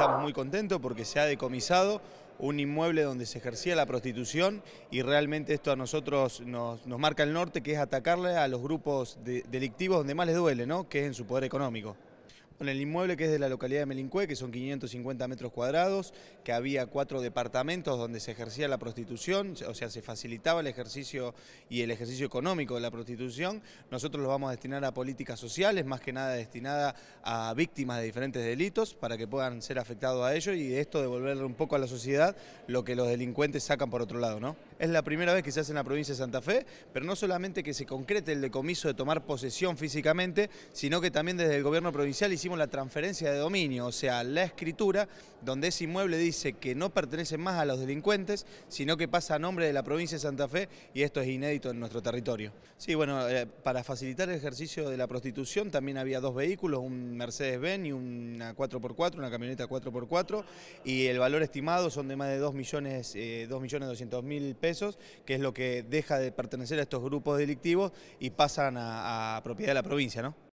estamos muy contentos porque se ha decomisado un inmueble donde se ejercía la prostitución y realmente esto a nosotros nos, marca el norte, que es atacarle a los grupos delictivos donde más les duele, ¿no? que es en su poder económico en el inmueble que es de la localidad de Melincue, que son 550 metros cuadrados, que había cuatro departamentos donde se ejercía la prostitución, o sea, se facilitaba el ejercicio y el ejercicio económico de la prostitución. Nosotros lo vamos a destinar a políticas sociales, más que nada destinada a víctimas de diferentes delitos, para que puedan ser afectados a ello y de esto devolverle un poco a la sociedad lo que los delincuentes sacan por otro lado, ¿no? Es la primera vez que se hace en la provincia de Santa Fe, pero no solamente que se concrete el decomiso de tomar posesión físicamente, sino que también desde el gobierno provincial hicimos la transferencia de dominio, o sea, la escritura, donde ese inmueble dice que no pertenece más a los delincuentes, sino que pasa a nombre de la provincia de Santa Fe y esto es inédito en nuestro territorio. Sí, bueno, eh, para facilitar el ejercicio de la prostitución también había dos vehículos, un Mercedes-Benz y una 4x4, una camioneta 4x4, y el valor estimado son de más de 2 millones, eh, millones mil pesos que es lo que deja de pertenecer a estos grupos delictivos y pasan a, a propiedad de la provincia, ¿no?